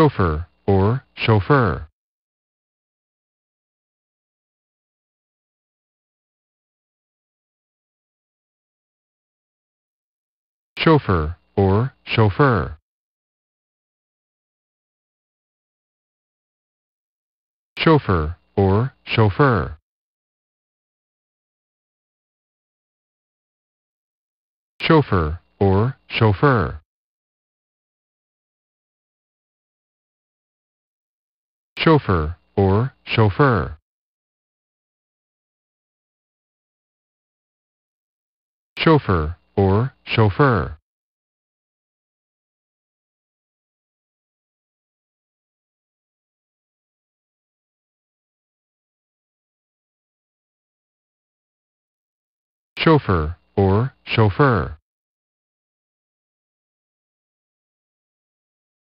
chauffeur or chauffeur. Chauffeur or chauffeur. Chauffeur or chauffeur. Chauffeur or chauffeur. chauffeur or chauffeur. Chauffeur or chauffeur. Chauffeur or chauffeur.